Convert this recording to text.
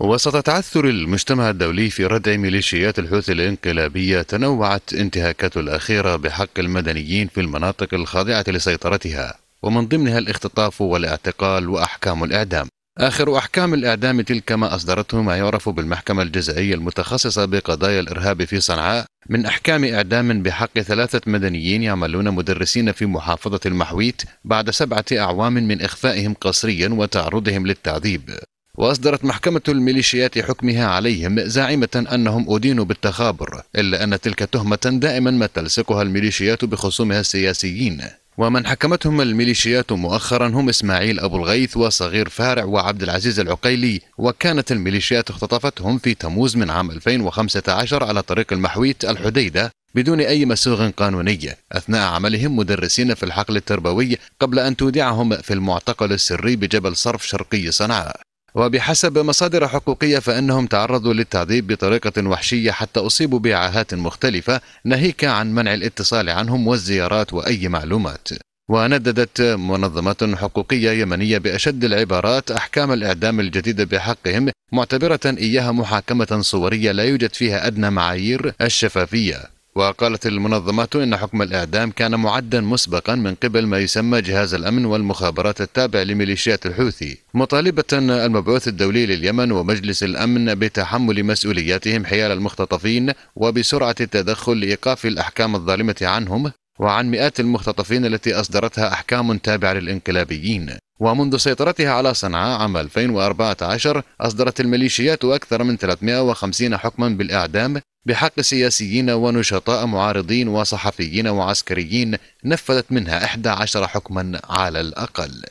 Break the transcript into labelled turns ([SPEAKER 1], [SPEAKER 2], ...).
[SPEAKER 1] وسط تعثر المجتمع الدولي في ردع ميليشيات الحوثي الانقلابية تنوعت انتهاكات الأخيرة بحق المدنيين في المناطق الخاضعة لسيطرتها ومن ضمنها الاختطاف والاعتقال وأحكام الإعدام آخر أحكام الإعدام تلك ما أصدرته ما يعرف بالمحكمة الجزائية المتخصصة بقضايا الإرهاب في صنعاء من أحكام إعدام بحق ثلاثة مدنيين يعملون مدرسين في محافظة المحويت بعد سبعة أعوام من إخفائهم قسريا وتعرضهم للتعذيب وأصدرت محكمة الميليشيات حكمها عليهم زاعمة أنهم أدينوا بالتخابر إلا أن تلك تهمة دائما ما تلصقها الميليشيات بخصومها السياسيين ومن حكمتهم الميليشيات مؤخرا هم إسماعيل أبو الغيث وصغير فارع وعبد العزيز العقيلي وكانت الميليشيات اختطفتهم في تموز من عام 2015 على طريق المحويت الحديدة بدون أي مسوغ قانوني أثناء عملهم مدرسين في الحقل التربوي قبل أن تودعهم في المعتقل السري بجبل صرف شرقي صنعاء وبحسب مصادر حقوقية فإنهم تعرضوا للتعذيب بطريقة وحشية حتى أصيبوا بعاهات مختلفة ناهيك عن منع الاتصال عنهم والزيارات وأي معلومات ونددت منظمات حقوقية يمنية بأشد العبارات أحكام الإعدام الجديدة بحقهم معتبرة إياها محاكمة صورية لا يوجد فيها أدنى معايير الشفافية وقالت المنظمات إن حكم الإعدام كان معدا مسبقا من قبل ما يسمى جهاز الأمن والمخابرات التابع لميليشيات الحوثي مطالبة المبعوث الدولي لليمن ومجلس الأمن بتحمل مسؤولياتهم حيال المختطفين وبسرعة التدخل لإيقاف الأحكام الظالمة عنهم وعن مئات المختطفين التي أصدرتها أحكام تابعة للإنقلابيين ومنذ سيطرتها على صنعاء عام 2014 أصدرت الميليشيات أكثر من 350 حكما بالإعدام بحق سياسيين ونشطاء معارضين وصحفيين وعسكريين نفذت منها 11 حكما على الأقل